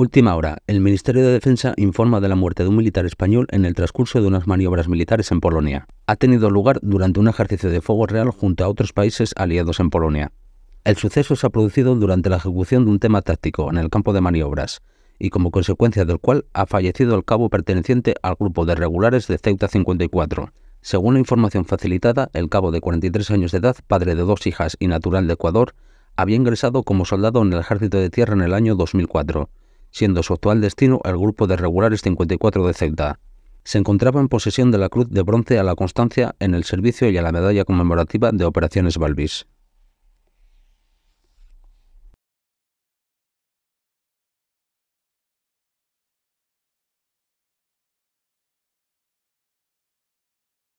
Última hora. El Ministerio de Defensa informa de la muerte de un militar español en el transcurso de unas maniobras militares en Polonia. Ha tenido lugar durante un ejercicio de fuego real junto a otros países aliados en Polonia. El suceso se ha producido durante la ejecución de un tema táctico en el campo de maniobras, y como consecuencia del cual ha fallecido el cabo perteneciente al grupo de regulares de Ceuta 54. Según la información facilitada, el cabo de 43 años de edad, padre de dos hijas y natural de Ecuador, había ingresado como soldado en el ejército de tierra en el año 2004 siendo su actual destino el grupo de regulares 54 de Ceuta. Se encontraba en posesión de la Cruz de Bronce a la Constancia en el servicio y a la Medalla Conmemorativa de Operaciones Balbis.